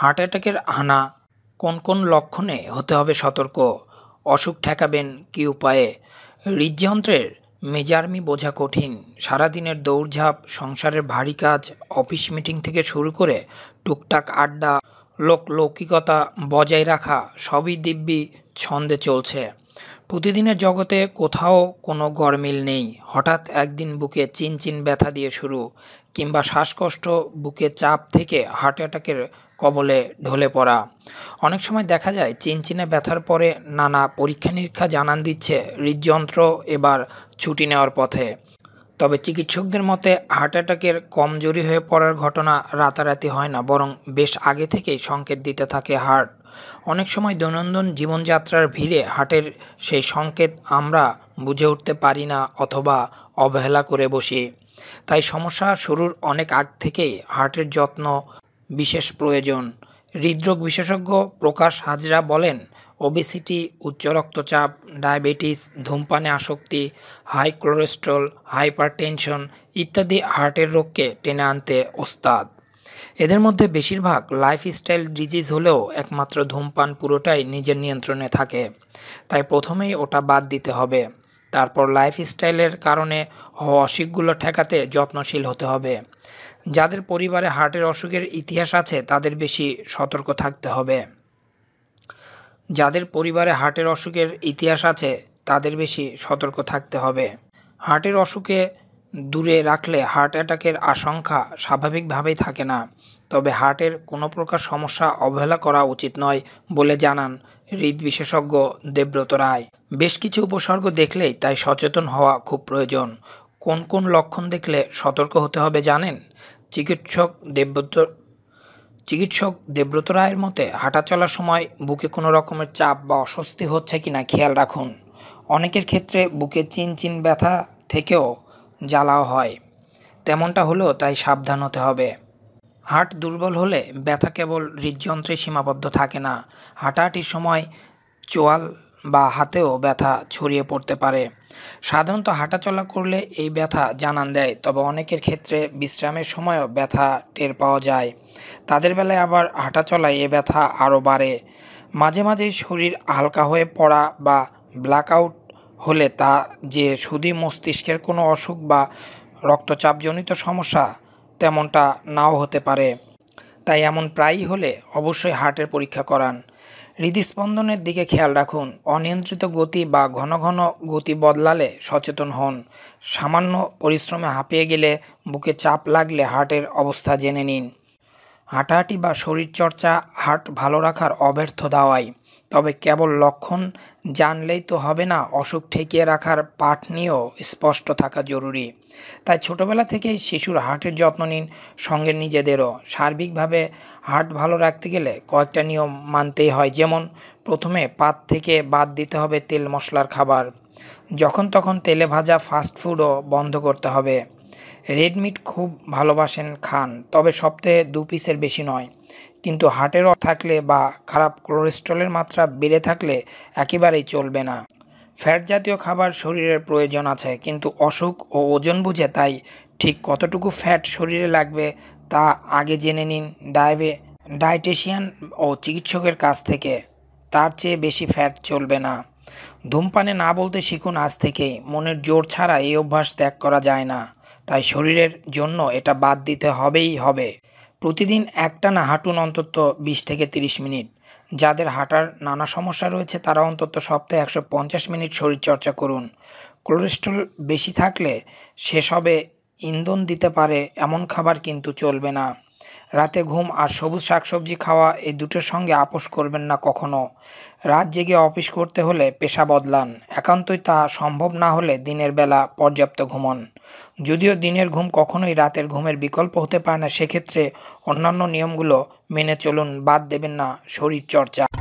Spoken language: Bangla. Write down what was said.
হার্ট অ্যাটাকের হানা কোন কোন লক্ষণে হতে হবে সতর্ক অসুখ ঠেকাবেন কী উপায়ে হৃদযন্ত্রের মেজারমি বোঝা কঠিন সারাদিনের দৌড়ঝাঁপ সংসারের ভারী কাজ অফিস মিটিং থেকে শুরু করে টুকটাক আড্ডা লোক লৌকিকতা বজায় রাখা সবই দিব্যি ছন্দে চলছে প্রতিদিনের জগতে কোথাও কোনো গরমিল নেই হঠাৎ একদিন বুকে চিনচিন ব্যথা দিয়ে শুরু কিংবা শ্বাসকষ্ট বুকে চাপ থেকে হার্ট অ্যাটাকের কবলে ঢলে পড়া অনেক সময় দেখা যায় চিনচিনে ব্যথার পরে নানা পরীক্ষা নিরীক্ষা জানান দিচ্ছে হৃদযন্ত্র এবার ছুটি নেওয়ার পথে তবে চিকিৎসকদের মতে হার্ট অ্যাটাকের কমজোরি হয়ে পড়ার ঘটনা রাতারাতি হয় না বরং বেশ আগে থেকেই সংকেত দিতে থাকে হার্ট অনেক সময় দৈনন্দিন জীবনযাত্রার ভিড়ে হার্টের সেই সংকেত আমরা বুঝে উঠতে পারি না অথবা অবহেলা করে বসি তাই সমস্যা শুরুর অনেক আগ থেকেই হার্টের যত্ন বিশেষ প্রয়োজন হৃদরোগ বিশেষজ্ঞ প্রকাশ হাজরা বলেন ওবেসিটি উচ্চ রক্তচাপ ডায়াবেটিস ধূমপানে আসক্তি হাই কোলেস্ট্রল হাইপারটেনশন ইত্যাদি হার্টের রোগকে টেনে আনতে ওস্তাদ এদের মধ্যে বেশিরভাগ লাইফস্টাইল ডিজিজ হলেও একমাত্র ধূমপান পুরোটাই নিজের নিয়ন্ত্রণে থাকে তাই প্রথমেই ওটা বাদ দিতে হবে তারপর লাইফস্টাইলের কারণে অসুখগুলো ঠেকাতে যত্নশীল হতে হবে যাদের পরিবারে হার্টের অসুখের ইতিহাস আছে তাদের বেশি সতর্ক থাকতে হবে যাদের পরিবারে হার্টের অসুখের ইতিহাস আছে তাদের বেশি সতর্ক থাকতে হবে হার্টের অসুখে দূরে রাখলে হার্ট অ্যাটাকের আশঙ্কা স্বাভাবিকভাবেই থাকে না তবে হার্টের কোনো প্রকার সমস্যা অবহেলা করা উচিত নয় বলে জানান হৃদ বিশেষজ্ঞ দেবব্রত রায় বেশ কিছু উপসর্গ দেখলেই তাই সচেতন হওয়া খুব প্রয়োজন কোন কোন লক্ষণ দেখলে সতর্ক হতে হবে জানেন চিকিৎসক দেবব্রত চিকিৎসক দেব্রত রায়ের মতে হাঁটা চলার সময় বুকে কোনো রকমের চাপ বা অস্বস্তি হচ্ছে কিনা খেয়াল রাখুন অনেকের ক্ষেত্রে বুকে চিন চিন ব্যথা থেকেও জ্বালাও হয় তেমনটা হলেও তাই সাবধান হতে হবে হাট দুর্বল হলে ব্যথা কেবল হৃদযন্ত্রে সীমাবদ্ধ থাকে না হাঁটাহাঁটির সময় চোয়াল বা হাতেও ব্যথা ছড়িয়ে পড়তে পারে সাধারণত হাঁটাচলা করলে এই ব্যথা জানান দেয় তবে অনেকের ক্ষেত্রে বিশ্রামের সময়ও ব্যথা টের পাওয়া যায় তাদের বেলায় আবার হাঁটাচলায় এ ব্যথা আরও বাড়ে মাঝে মাঝে শরীর হালকা হয়ে পড়া বা ব্ল্যাকআউট হলে তা যে শুধু মস্তিষ্কের কোনো অসুখ বা রক্তচাপজনিত সমস্যা তেমনটা নাও হতে পারে তাই এমন প্রায়ই হলে অবশ্যই হার্টের পরীক্ষা করান হৃদস্পন্দনের দিকে খেয়াল রাখুন অনিয়ন্ত্রিত গতি বা ঘন ঘন গতি বদলালে সচেতন হন সামান্য পরিশ্রমে হাঁপিয়ে গেলে বুকে চাপ লাগলে হার্টের অবস্থা জেনে নিন হাঁটাহাঁটি বা শরীরচর্চা হার্ট ভালো রাখার অব্যর্থ দাওয়াই তবে কেবল লক্ষণ জানলেই তো হবে না অসুখ ঠেকিয়ে রাখার পাঠ নিয়েও স্পষ্ট থাকা জরুরি তাই ছোটবেলা থেকেই শিশুর হার্টের যত্ন নিন সঙ্গে নিজেদেরও সার্বিকভাবে হার্ট ভালো রাখতে গেলে কয়েকটা নিয়ম মানতেই হয় যেমন প্রথমে পাত থেকে বাদ দিতে হবে তেল মশলার খাবার যখন তখন তেলে ভাজা ফাস্ট ফুডও বন্ধ করতে হবে রেড মিট খুব ভালোবাসেন খান তবে সপ্তাহে দু পিসের বেশি নয় কিন্তু হার্টের থাকলে বা খারাপ কোলেস্ট্রলের মাত্রা বেড়ে থাকলে একেবারেই চলবে না ফ্যাট জাতীয় খাবার শরীরের প্রয়োজন আছে কিন্তু অসুখ ও ওজন বুঝে তাই ঠিক কতটুকু ফ্যাট শরীরে লাগবে তা আগে জেনে নিন ডায়াবে ডায়টেশিয়ান ও চিকিৎসকের কাছ থেকে তার চেয়ে বেশি ফ্যাট চলবে না ধূমপানে না বলতে শিখুন আজ থেকেই মনের জোর ছাড়া এই অভ্যাস ত্যাগ করা যায় না তাই শরীরের জন্য এটা বাদ দিতে হবেই হবে প্রতিদিন একটানা হাঁটুন অন্তত বিশ থেকে ৩০ মিনিট যাদের হাঁটার নানা সমস্যা রয়েছে তারা অন্তত সপ্তাহে একশো মিনিট শরীরচর্চা করুন কোলেস্ট্রল বেশি থাকলে সেসবে ইন্ধন দিতে পারে এমন খাবার কিন্তু চলবে না রাতে ঘুম আর সবুজ শাকসবজি খাওয়া এই দুটোর সঙ্গে আপোষ করবেন না কখনো রাত জেগে অফিস করতে হলে পেশা বদলান একান্তই তা সম্ভব না হলে দিনের বেলা পর্যাপ্ত ঘুমন যদিও দিনের ঘুম কখনোই রাতের ঘুমের বিকল্প হতে পারে না সেক্ষেত্রে অন্যান্য নিয়মগুলো মেনে চলুন বাদ দেবেন না শরীর চর্চা